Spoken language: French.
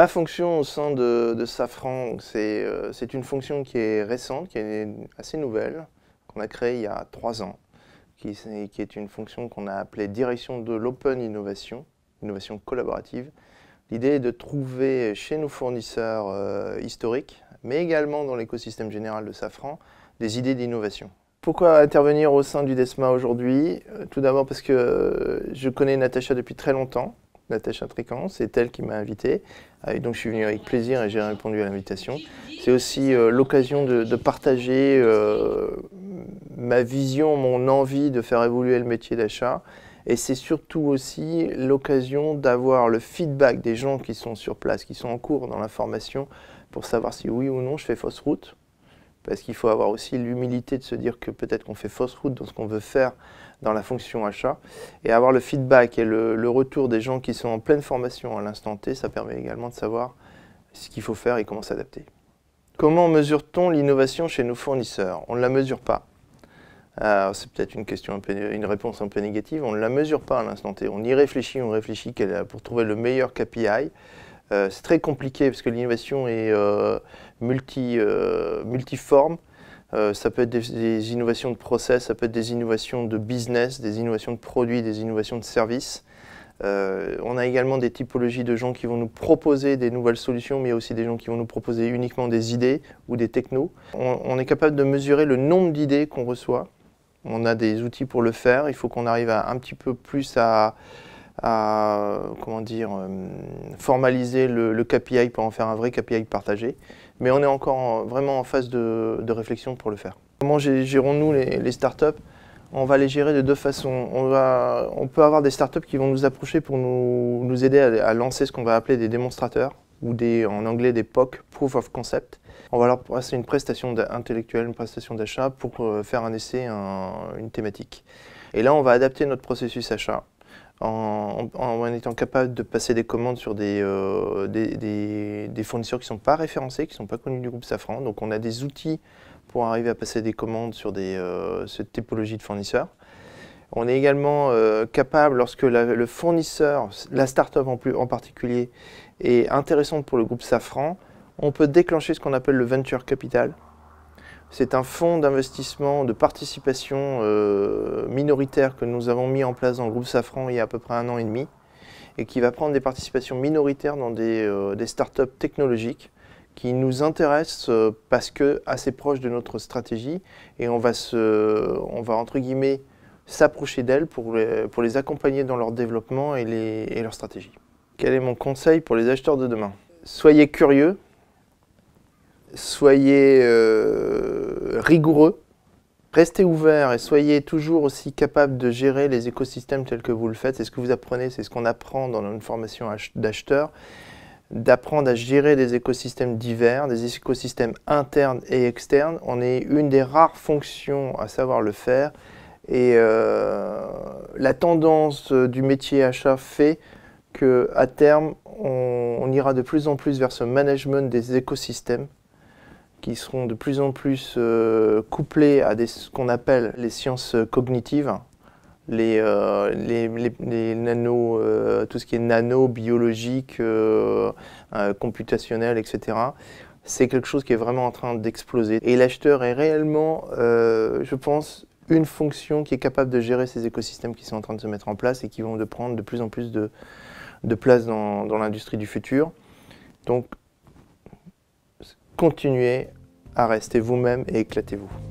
Ma fonction au sein de, Safran, euh, c'est une fonction qui est récente, qui est assez nouvelle, qu'on a créée il y a trois ans, qui, qui est une fonction qu'on a appelée direction de l'open innovation, innovation collaborative. L'idée est de trouver chez nos fournisseurs euh, historiques, mais également dans l'écosystème général de Safran, des idées d'innovation. Pourquoi intervenir au sein du DESMA aujourd'hui euh, Tout d'abord parce que je connais Natacha depuis très longtemps. Natacha Tricant, c'est elle qui m'a invité. Ah, et donc je suis venu avec plaisir et j'ai répondu à l'invitation. C'est aussi euh, l'occasion de, partager euh, ma vision, mon envie de faire évoluer le métier d'achat. Et c'est surtout aussi l'occasion d'avoir le feedback des gens qui sont sur place, qui sont en cours dans la formation, pour savoir si oui ou non je fais fausse route parce qu'il faut avoir aussi l'humilité de se dire que peut-être qu'on fait fausse route dans ce qu'on veut faire dans la fonction achat. Et avoir le feedback et le, retour des gens qui sont en pleine formation à l'instant T, ça permet également de savoir ce qu'il faut faire et comment s'adapter. Comment mesure-t-on l'innovation chez nos fournisseurs On ne la mesure pas. c'est peut-être une, question une réponse un peu négative. On ne la mesure pas à l'instant T. On y réfléchit, on réfléchit pour trouver le meilleur KPI. Euh, c'est très compliqué parce que l'innovation est euh, multi, euh, multiforme. ça peut être des, innovations de process, ça peut être des innovations de business, des innovations de produits, des innovations de services. on a également des typologies de gens qui vont nous proposer des nouvelles solutions, mais aussi des gens qui vont nous proposer uniquement des idées ou des technos. On, est capable de mesurer le nombre d'idées qu'on reçoit. On a des outils pour le faire. Il faut qu'on arrive un petit peu plus à, à comment dire, euh, formaliser le, le, KPI pour en faire un vrai KPI partagé. Mais on est encore vraiment en phase de, réflexion pour le faire. Comment gérons-nous les, startups on va les gérer de deux façons. On, va, on, peut avoir des startups qui vont nous approcher pour nous, aider à, lancer ce qu'on va appeler des démonstrateurs, ou des, en anglais des POC, Proof of Concept. On va leur passer une prestation intellectuelle, une prestation d'achat pour euh, faire un essai, une thématique. Et là, on va adapter notre processus achat en, étant capable de passer des commandes sur des, euh, fournisseurs qui ne sont pas référencés, qui ne sont pas connus du groupe Safran. Donc on a des outils pour arriver à passer des commandes sur euh, cette typologie de fournisseurs. On est également euh, capable, lorsque le fournisseur, la start-up en, en particulier, est intéressante pour le groupe Safran, on peut déclencher ce qu'on appelle le venture capital. C'est un fonds d'investissement de participation euh, minoritaire que nous avons mis en place dans le groupe Safran il y a à peu près un an et demi et qui va prendre des participations minoritaires dans des, euh, start-up startups technologiques qui nous intéressent euh, parce que assez proches de notre stratégie et on va, on va entre guillemets s'approcher d'elles pour les, accompagner dans leur développement et leur stratégie. Quel est mon conseil pour les acheteurs de demain Soyez curieux, soyez euh, rigoureux, restez ouverts et soyez toujours aussi capable de gérer les écosystèmes tels que vous le faites. C'est ce que vous apprenez, c'est ce qu'on apprend dans une formation d'acheteur, d'apprendre à gérer des écosystèmes divers, des écosystèmes internes et externes. On est une des rares fonctions à savoir le faire. Et euh, la tendance euh, du métier achat fait qu'à terme, on, on ira de plus en plus vers ce management des écosystèmes qui seront de plus en plus euh, couplés à des, ce qu'on appelle les sciences euh, cognitives, euh, les, les, les, tout ce qui est nano, biologique, computationnel, etc. C'est quelque chose qui est vraiment en train d'exploser. Et l'acheteur est réellement, je pense, une fonction qui est capable de gérer ces écosystèmes qui sont en train de se mettre en place et qui vont de prendre de plus en plus de, place dans, l'industrie du futur. Donc continuez à rester vous-même et éclatez-vous.